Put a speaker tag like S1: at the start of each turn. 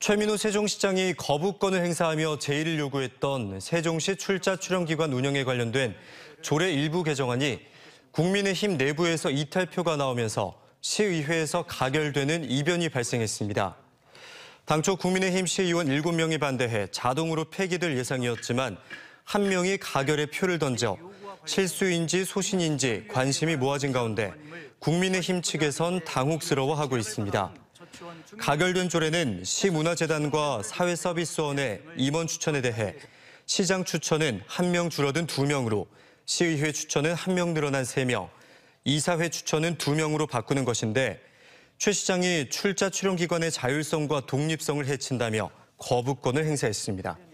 S1: 최민호 세종시장이 거부권을 행사하며 제의를 요구했던 세종시 출자 출연기관 운영에 관련된 조례 일부 개정안이 국민의힘 내부에서 이탈표가 나오면서 시의회에서 가결되는 이변이 발생했습니다. 당초 국민의힘 시의원 7명이 반대해 자동으로 폐기될 예상이었지만 한 명이 가결의 표를 던져 실수인지 소신인지 관심이 모아진 가운데 국민의힘 측에선 당혹스러워하고 있습니다. 가결된 조례는 시문화재단과 사회서비스원의 임원 추천에 대해 시장 추천은 1명 줄어든 2명으로 시의회 추천은 1명 늘어난 3명, 이사회 추천은 2명으로 바꾸는 것인데 최 시장이 출자 출연기관의 자율성과 독립성을 해친다며 거부권을 행사했습니다.